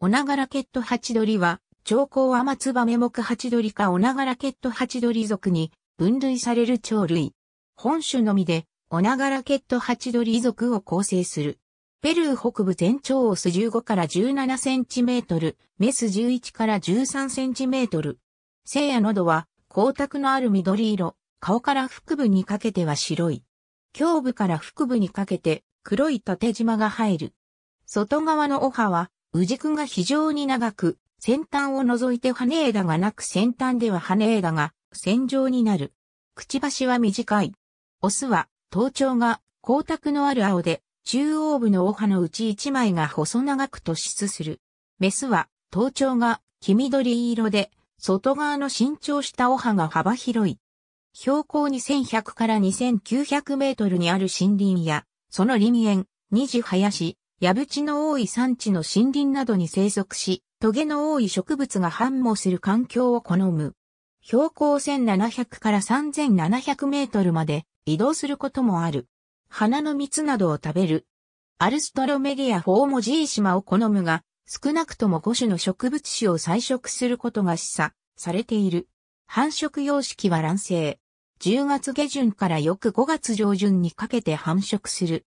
オナガラケットハチドリは、長江アマツバメ目ハチドリかオナガラケットハチドリ属に分類される鳥類。本種のみで、オナガラケットハチドリ属を構成する。ペルー北部全長オス15から17センチメートル、メス11から13センチメートル。聖夜喉は光沢のある緑色、顔から腹部にかけては白い。胸部から腹部にかけて黒い縦縞が入る。外側のオハは宇軸が非常に長く、先端を除いて羽枝がなく先端では羽枝が線状になる。くちばしは短い。オスは頭頂が光沢のある青で、中央部の尾葉のうち一枚が細長く突出する。メスは頭頂が黄緑色で、外側の伸長した尾葉が幅広い。標高2100から2900メートルにある森林や、その林園、二次林、矢淵の多い山地の森林などに生息し、棘の多い植物が繁茂する環境を好む。標高1700から3700メートルまで移動することもある。花の蜜などを食べる。アルストロメリアフォーモジーシマを好むが、少なくとも5種の植物種を採食することが示唆されている。繁殖様式は卵生。10月下旬から翌5月上旬にかけて繁殖する。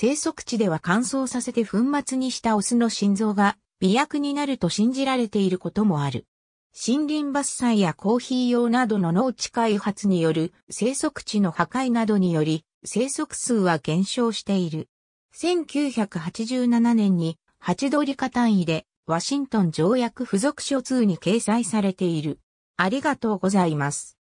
生息地では乾燥させて粉末にしたオスの心臓が美薬になると信じられていることもある。森林伐採やコーヒー用などの農地開発による生息地の破壊などにより生息数は減少している。1987年に8ドリカ単位でワシントン条約付属書通に掲載されている。ありがとうございます。